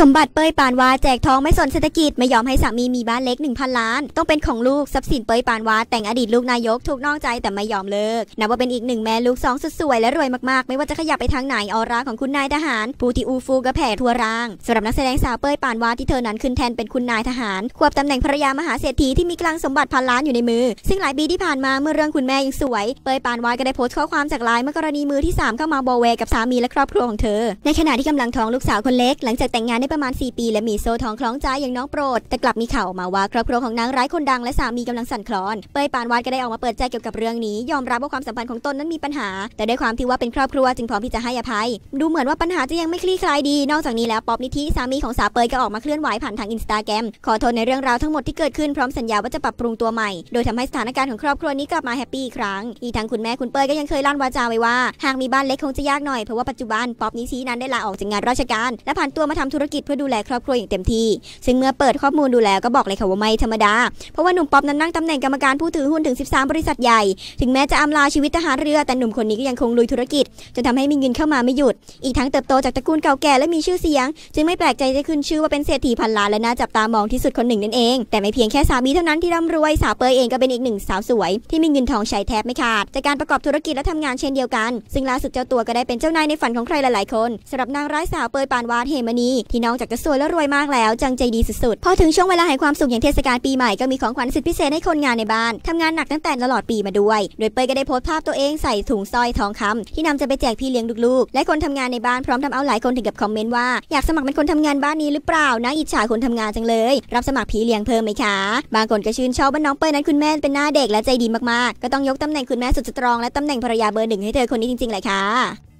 สมบัติเปยปานวาแจกทองไม่สนเศรษฐกิจไม่ยอมให้สามี มีบ้านเล็ก 1,000 ล้าน ต้องเป็นของลูกทรัพย์สินเปยปานวาแต่งอดีตลูกนายกถูกนองใจแต่ไม่ยอมเลิกนับว่าเป็นอีกหนึ่งแม่ลูกสองสุดสวยและรวยมากๆ ไม่ว่าจะขยับไปทางไหนออร่าของคุณนายทหาร ปูติอูฟูกระแผ่ทั่วร่างสำหรับนักแสดงสาวเปยปานวาที่เธอนั้นขึ้นแทนเป็นคุณนายทหาร ควบตำแหน่งภรรยามหาเศรษฐีที่มีกลางสมบัติพันล้านอยู่ในมือ ซึ่งหลายปีที่ผ่านมาเมื่อเรื่องคุณแม่ยังสวยเปยปานวาก็ได้โพสต์ข้อความจากไลน์เมื่อกรณีมือที่3เข้ามาบอเวกับสามีและครอบครัวของเธอ ในขณะที่กำลังท้องลูกสาวคนเล็ก หลังจากแต่งงานได้ประมาณ4ปีและมีโซ่ทองคล้องใจอย่างน้องโปรดแต่กลับมีข่าวออกมาว่าครอบครัวของนางร้ายคนดังและสามีกำลังสั่นคลอนเปยปานวาดก็ได้ออกมาเปิดใจเกี่ยวกับเรื่องนี้ยอมรับว่าความสัมพันธ์ของตนนั้นมีปัญหา แต่ด้วยความที่ว่าเป็นครอบครัวจึงพร้อมที่จะให้อภัย ดูเหมือนว่าปัญหาจะยังไม่คลี่คลายดี นอกจากนี้แล้วป๊อบนิธิสามีของสาวเปยก็ออกมาเคลื่อนไหวผ่านทางอินสตาแกรมขอโทษในเรื่องราวทั้งหมดที่เกิดขึ้นพร้อมสัญญาว่าจะปรับปรุงตัวใหม่โดยทำให้สถานการณ์ของครอบครัวนี้กลับมาแฮปปี้อีกครั้งอีกทางคุณแม่คุณเปยก็ยังเคยลั่นวาจาไว้ว่าหากมีบ้านเล็กคงจะยากหน่อยเพราะว่าปัจจุบันป๊อปนิธินั้นได้ลาออกจากงานราชการและผ่านตัวมาทำธุรกิจเพื่อดูแลครอบครัวอย่างเต็มที่ ซึ่งเมื่อเปิดข้อมูลดูแล้วก็บอกเลยค่ะว่าไม่ธรรมดา เพราะว่าหนุ่มป๊อปนั้นนั่งตำแหน่งกรรมการผู้ถือหุ้นถึง 13 บริษัทใหญ่ ถึงแม้จะอำลาชีวิตทหารเรือ แต่หนุ่มคนนี้ก็ยังคงลุยธุรกิจจนทำให้มีเงินเข้ามาไม่หยุด อีกทั้งเติบโตจากตระกูลเก่าแก่และมีชื่อเสียง จึงไม่แปลกใจได้ขึ้นชื่อว่าเป็นเศรษฐีพันล้านและน่าจับตามองที่สุดคนหนึ่งนั่นเอง แต่ไม่เพียงแค่สามีเท่านั้นที่ร่ำรวย สาวเปยเองก็เป็นอีกหนึ่งสาวสวยที่มีเงินทองใช้แทบไม่ขาดจากการประกอบธุรกิจและทำงานเช่นเดียวกันซึ่งล่าสุดเจ้าตัวก็ได้เป็นเจ้านายในฝันของใครหลายๆคนสำหรับนางร้ายสาวเปยปานวาดเฮมณีที่นอกจากจะสวยและรวยมากแล้วจังใจดีสุดๆ พอถึงช่วงเวลาแห่งความสุขอย่างเทศกาลปีใหม่ ก็มีของขวัญสุดพิเศษให้คนงานในบ้านทำงานหนักตั้งแต่ตลอดปีมาด้วย โดยเป้ยก็ได้โพสต์ภาพตัวเองใส่ถุงสร้อยทองคำ ที่นำจะไปแจกพี่เลี้ยงลูกๆ และคนทำงานในบ้านพร้อมทำเอาหลายคนถึงกับคอมเมนต์ว่าอยากสมัครเป็นคนทำงานบ้านนี้หรือเปล่านะอิจฉาคนทำงานจังเลย รับสมัครพี่เลี้ยงเพิ่มไหมคะบางคนก็ชื่นชอบว่าน้องเป้ยนั้นคุณแม่เป็นหน้าเด็กและใจดีมากๆ ก็ต้องยกตำแหน่งคุณแม่สุดสตรอง และตำแหน่งภรรยาเบอร์หนึ่งให้เธอคนนี้จริงๆเลยค่ะ